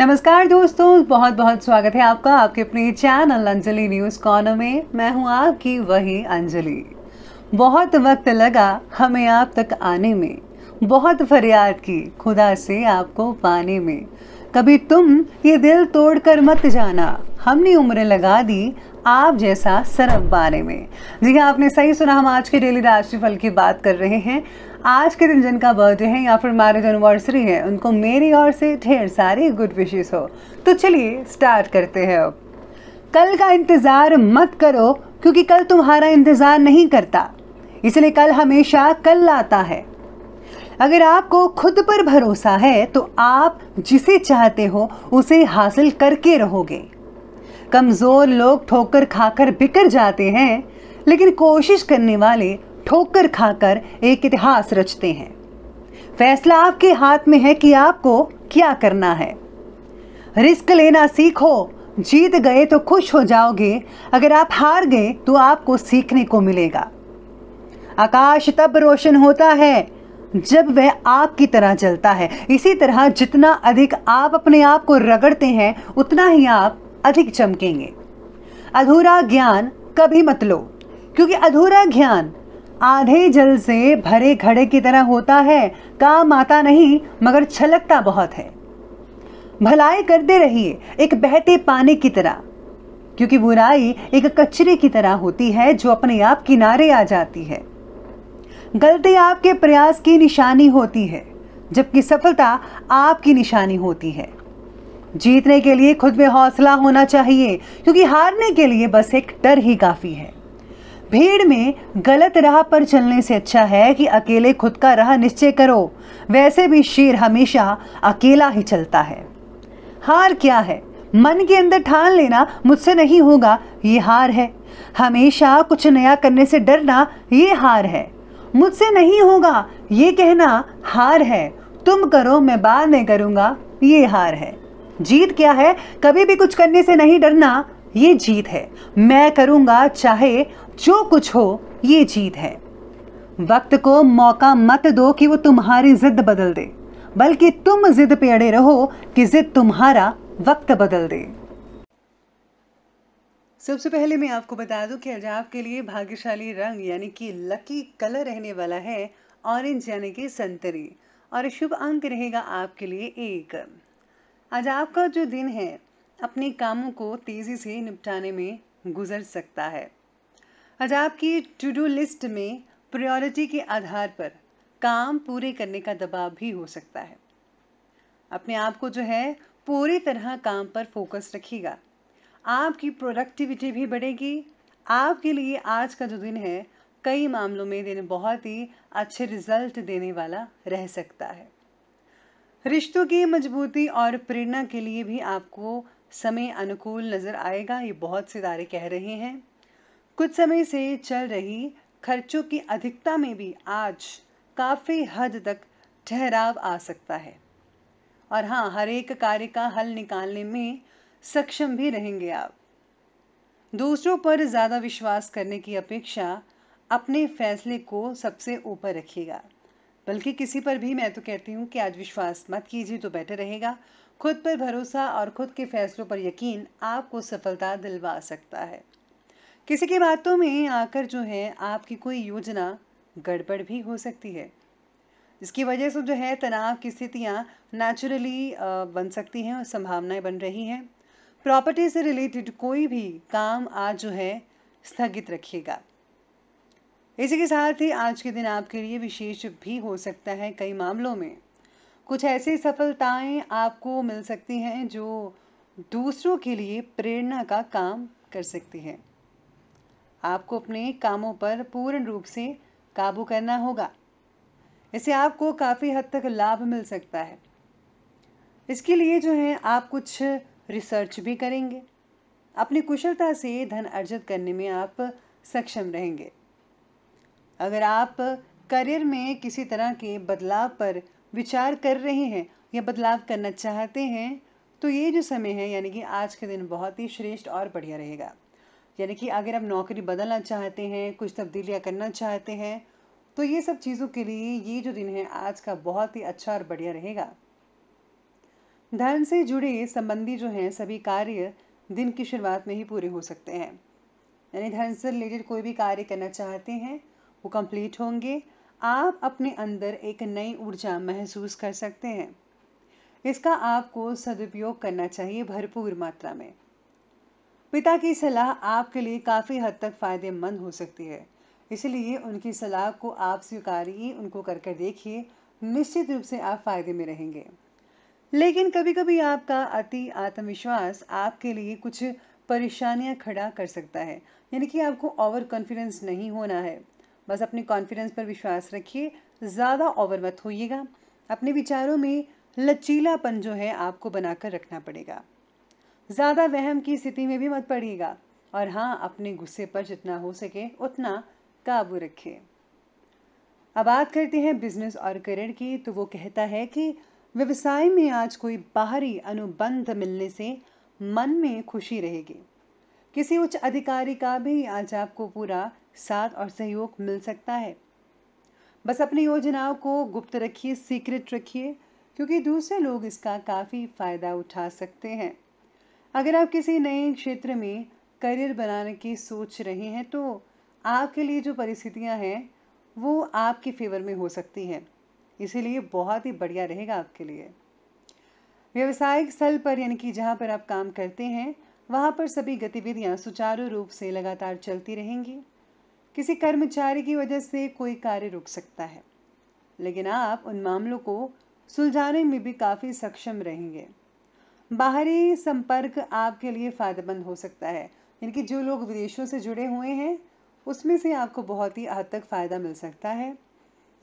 नमस्कार दोस्तों बहुत बहुत स्वागत है आपका आपके अपने चैनल अंजलि न्यूज़ कॉर्नर में मैं हूं आपकी वही अंजलि बहुत वक्त लगा हमें आप तक आने में बहुत फरियाद की खुदा से आपको पाने में कभी तुम ये दिल तोड़ कर मत जाना हमने उम्र लगा दी आप जैसा सरब बारे में जी हाँ आपने सही सुना हम आज के डेली राशिफल की बात कर रहे हैं आज के दिन जिनका बर्थडे है या फिर मैरिज एनिवर्सरी है उनको मेरी ओर से ढेर सारी गुड विशेष हो तो चलिए स्टार्ट करते हैं अब कल का इंतज़ार मत करो क्योंकि कल तुम्हारा इंतज़ार नहीं करता इसलिए कल हमेशा कल आता है अगर आपको खुद पर भरोसा है तो आप जिसे चाहते हो उसे हासिल करके रहोगे कमज़ोर लोग ठोकर खाकर बिकर जाते हैं लेकिन कोशिश करने वाले ठोकर खाकर एक इतिहास रचते हैं फैसला आपके हाथ में है कि आपको क्या करना है रिस्क लेना सीखो जीत गए तो खुश हो जाओगे अगर आप हार गए तो आपको सीखने को मिलेगा आकाश तब रोशन होता है जब वह आग की तरह जलता है इसी तरह जितना अधिक आप अपने आप को रगड़ते हैं उतना ही आप अधिक चमकेंगे अधूरा ज्ञान कभी मत लो क्योंकि अधूरा ज्ञान आधे जल से भरे घड़े की तरह होता है काम आता नहीं मगर छलकता बहुत है भलाई करते रहिए एक बहते पानी की तरह क्योंकि बुराई एक कचरे की तरह होती है जो अपने आप किनारे आ जाती है गलती आपके प्रयास की निशानी होती है जबकि सफलता आपकी निशानी होती है जीतने के लिए खुद में हौसला होना चाहिए क्योंकि हारने के लिए बस एक डर ही काफ़ी है भीड़ में गलत राह पर चलने से अच्छा है कि अकेले खुद का राह निश्चय करो वैसे भी शेर हमेशा अकेला ही चलता है हार क्या है मन के अंदर ठान लेना मुझसे नहीं होगा ये हार है हमेशा कुछ नया करने से डरना ये हार है मुझसे नहीं होगा ये कहना हार है तुम करो मैं बाद में करूंगा ये हार है जीत क्या है कभी भी कुछ करने से नहीं डरना ये जीत है मैं करूंगा चाहे जो कुछ हो ये जीत है वक्त को मौका मत दो कि वो तुम्हारी जिद बदल दे बल्कि तुम जिद पे अड़े रहो कि जिद तुम्हारा वक्त बदल दे सबसे पहले मैं आपको बता दूं कि आज आपके लिए भाग्यशाली रंग यानी कि लकी कलर रहने वाला है ऑरेंज यानी कि संतरी और शुभ अंक रहेगा आपके लिए एक आज आपका जो दिन है अपने कामों को तेज़ी से निपटाने में गुजर सकता है आज आपकी टू डू लिस्ट में प्रायोरिटी के आधार पर काम पूरे करने का दबाव भी हो सकता है अपने आप को जो है पूरी तरह काम पर फोकस रखिएगा आपकी प्रोडक्टिविटी भी बढ़ेगी आपके लिए आज का जो दिन है कई मामलों में दिन बहुत ही अच्छे रिजल्ट देने वाला रह सकता है रिश्तों की मजबूती और प्रेरणा के लिए भी आपको समय अनुकूल नज़र आएगा ये बहुत से तारे कह रहे हैं कुछ समय से चल रही खर्चों की अधिकता में भी आज काफ़ी हद तक ठहराव आ सकता है और हाँ हर एक कार्य का हल निकालने में सक्षम भी रहेंगे आप दूसरों पर ज़्यादा विश्वास करने की अपेक्षा अपने फैसले को सबसे ऊपर रखिएगा बल्कि किसी पर भी मैं तो कहती हूँ कि आज विश्वास मत कीजिए तो बेटर रहेगा खुद पर भरोसा और खुद के फैसलों पर यकीन आपको सफलता दिलवा सकता है किसी की बातों में आकर जो है आपकी कोई योजना गड़बड़ भी हो सकती है इसकी वजह से जो है तनाव की स्थितियाँ नेचुरली बन सकती हैं और संभावनाएं बन रही हैं प्रॉपर्टी से रिलेटेड कोई भी काम आज जो है स्थगित रखिएगा इसी के साथ ही आज के दिन आपके लिए विशेष भी हो सकता है कई मामलों में कुछ ऐसी सफलताएं आपको मिल सकती हैं जो दूसरों के लिए प्रेरणा का काम कर सकती हैं आपको अपने कामों पर पूर्ण रूप से काबू करना होगा इससे आपको काफ़ी हद तक लाभ मिल सकता है इसके लिए जो है आप कुछ रिसर्च भी करेंगे अपनी कुशलता से धन अर्जित करने में आप सक्षम रहेंगे अगर आप करियर में किसी तरह के बदलाव पर विचार कर रहे हैं या बदलाव करना चाहते हैं तो ये जो समय है यानी कि आज के दिन बहुत ही श्रेष्ठ और बढ़िया रहेगा यानी कि अगर आप नौकरी बदलना चाहते हैं कुछ तब्दीलियाँ करना चाहते हैं तो ये सब चीज़ों के लिए ये जो दिन है आज का बहुत ही अच्छा और बढ़िया रहेगा धर्म से जुड़े संबंधी जो हैं सभी कार्य दिन की शुरुआत में ही पूरे हो सकते हैं यानी धन से रिलेटेड कोई भी कार्य करना चाहते हैं वो कंप्लीट होंगे आप अपने अंदर एक नई ऊर्जा महसूस कर सकते हैं इसका आपको सदुपयोग करना चाहिए भरपूर मात्रा में पिता की सलाह आपके लिए काफ़ी हद तक फायदेमंद हो सकती है इसलिए उनकी सलाह को आप स्वीकारिए उनको कर कर देखिए निश्चित रूप से आप फायदे में रहेंगे लेकिन कभी कभी आपका अति आत्मविश्वास आपके लिए कुछ परेशानियां खड़ा कर सकता है यानी कि आपको ओवर कॉन्फिडेंस नहीं होना है बस अपने कॉन्फिडेंस पर विश्वास रखिए ज़्यादा ओवर मत होइएगा अपने विचारों में लचीलापन जो है आपको बनाकर रखना पड़ेगा ज़्यादा वहम की स्थिति में भी मत पड़िएगा और हाँ अपने गुस्से पर जितना हो सके उतना काबू रखें अब बात करते हैं बिजनेस और करियर की तो वो कहता है कि व्यवसाय में आज कोई बाहरी अनुबंध मिलने से मन में खुशी रहेगी किसी उच्च अधिकारी का भी आज आपको पूरा साथ और सहयोग मिल सकता है बस अपनी योजनाओं को गुप्त रखिए सीक्रेट रखिए क्योंकि दूसरे लोग इसका काफ़ी फायदा उठा सकते हैं अगर आप किसी नए क्षेत्र में करियर बनाने की सोच रहे हैं तो आपके लिए जो परिस्थितियां हैं वो आपके फेवर में हो सकती हैं इसीलिए बहुत ही बढ़िया रहेगा आपके लिए व्यवसायिक स्थल पर यानी कि जहाँ पर आप काम करते हैं वहाँ पर सभी गतिविधियाँ सुचारू रूप से लगातार चलती रहेंगी किसी कर्मचारी की वजह से कोई कार्य रुक सकता है लेकिन आप उन मामलों को सुलझाने में भी काफ़ी सक्षम रहेंगे बाहरी संपर्क आपके लिए फ़ायदेमंद हो सकता है यानी कि जो लोग विदेशों से जुड़े हुए हैं उसमें से आपको बहुत ही हद तक फ़ायदा मिल सकता है आज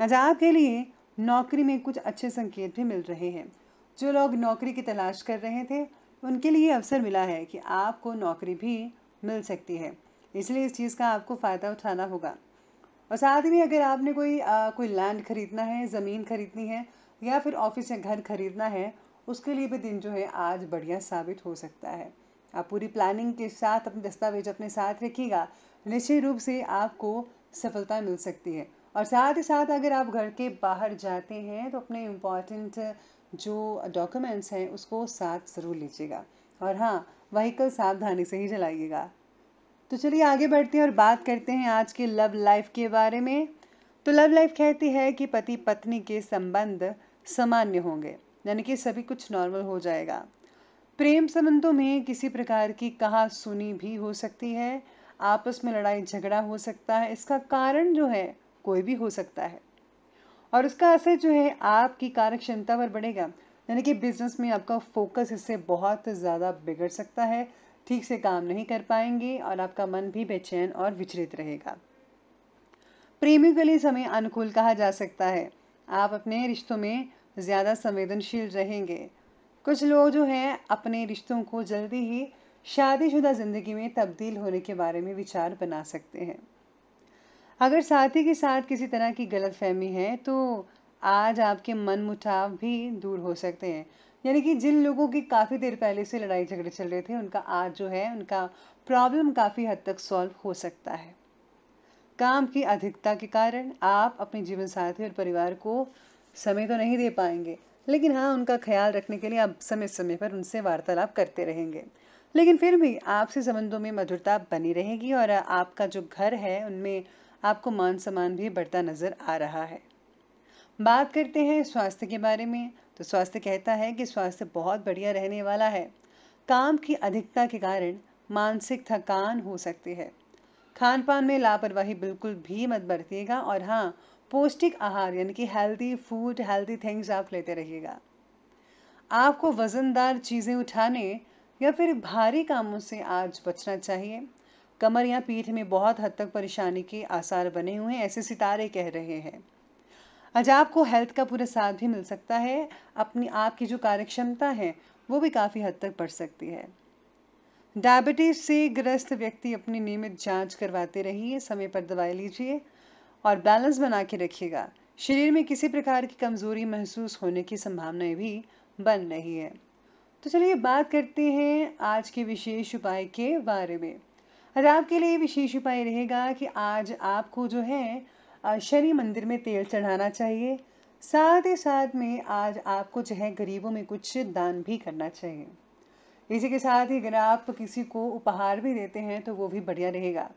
अच्छा, आपके लिए नौकरी में कुछ अच्छे संकेत भी मिल रहे हैं जो लोग नौकरी की तलाश कर रहे थे उनके लिए अवसर मिला है कि आपको नौकरी भी मिल सकती है इसलिए इस चीज़ का आपको फ़ायदा उठाना होगा और साथ ही अगर आपने कोई आ, कोई लैंड खरीदना है ज़मीन खरीदनी है या फिर ऑफिस या घर खरीदना है उसके लिए भी दिन जो है आज बढ़िया साबित हो सकता है आप पूरी प्लानिंग के साथ अपने दस्तावेज अपने साथ रखिएगा निश्चित रूप से आपको सफलता मिल सकती है और साथ ही साथ अगर आप घर के बाहर जाते हैं तो अपने इम्पॉर्टेंट जो डॉक्यूमेंट्स हैं उसको साथ ज़रूर लीजिएगा और हाँ वहीकल सावधानी से ही चलाइएगा तो चलिए आगे बढ़ते हैं और बात करते हैं आज के लव लाइफ के बारे में तो लव लाइफ कहती है कि पति पत्नी के संबंध सामान्य होंगे यानी कि सभी कुछ नॉर्मल हो जाएगा प्रेम संबंधों में किसी प्रकार की कहा सुनी भी हो सकती है आपस में लड़ाई झगड़ा हो सकता है इसका कारण जो है कोई भी हो सकता है और उसका असर जो है आपकी कार्य क्षमता पर बढ़ेगा यानी कि बिजनेस में आपका फोकस इससे बहुत ज़्यादा बिगड़ सकता है ठीक से काम नहीं कर पाएंगे और आपका मन भी बेचैन और विचलित रहेगा प्रेमियों के लिए समय अनुकूल कहा जा सकता है आप अपने रिश्तों में ज़्यादा संवेदनशील रहेंगे कुछ लोग जो हैं अपने रिश्तों को जल्दी ही शादीशुदा ज़िंदगी में तब्दील होने के बारे में विचार बना सकते हैं अगर साथी के साथ किसी तरह की गलत फहमी है तो आज आपके मन मुटाव भी दूर हो सकते हैं यानी कि जिन लोगों की काफ़ी देर पहले से लड़ाई झगड़े चल रहे थे उनका आज जो है उनका प्रॉब्लम काफ़ी हद तक सॉल्व हो सकता है काम की अधिकता के कारण आप अपने जीवन साथी और परिवार को समय तो नहीं दे पाएंगे लेकिन हाँ उनका ख्याल रखने के लिए आप समय समय पर उनसे वार्तालाप करते रहेंगे लेकिन फिर भी आपसे संबंधों में मधुरता बनी रहेगी और आपका जो घर है उनमें आपको मान सम्मान भी बढ़ता नजर आ रहा है बात करते हैं स्वास्थ्य के बारे में तो स्वास्थ्य कहता है कि स्वास्थ्य बहुत बढ़िया रहने वाला है काम की अधिकता के कारण मानसिक थकान हो सकती है खान पान में लापरवाही बिल्कुल भी मत बरतिएगा और हाँ पौष्टिक आहार यानी कि हेल्दी फूड हेल्दी थिंग्स आप लेते रहिएगा आपको वजनदार चीज़ें उठाने या फिर भारी कामों से आज बचना चाहिए कमर या पीठ में बहुत हद तक परेशानी के आसार बने हुए हैं ऐसे सितारे कह रहे हैं आज आपको हेल्थ का पूरा साथ भी मिल सकता है अपनी आपकी जो कार्यक्षमता है वो भी काफ़ी हद तक बढ़ सकती है डायबिटीज से ग्रस्त व्यक्ति अपनी नियमित जांच करवाते रहिए समय पर दवाई लीजिए और बैलेंस बना के रखिएगा शरीर में किसी प्रकार की कमजोरी महसूस होने की संभावनाएं भी बन रही है तो चलिए बात करते हैं आज के विशेष उपाय के बारे में आज आपके लिए विशेष उपाय रहेगा कि आज आपको जो है शनि मंदिर में तेल चढ़ाना चाहिए साथ ही साथ में आज आपको जो है गरीबों में कुछ दान भी करना चाहिए इसी के साथ ही अगर आप किसी को उपहार भी देते हैं तो वो भी बढ़िया रहेगा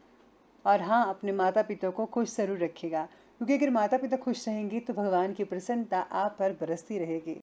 और हाँ अपने माता पिता को खुश जरूर रखेगा क्योंकि अगर माता पिता खुश रहेंगे तो भगवान की प्रसन्नता आप पर बरसती रहेगी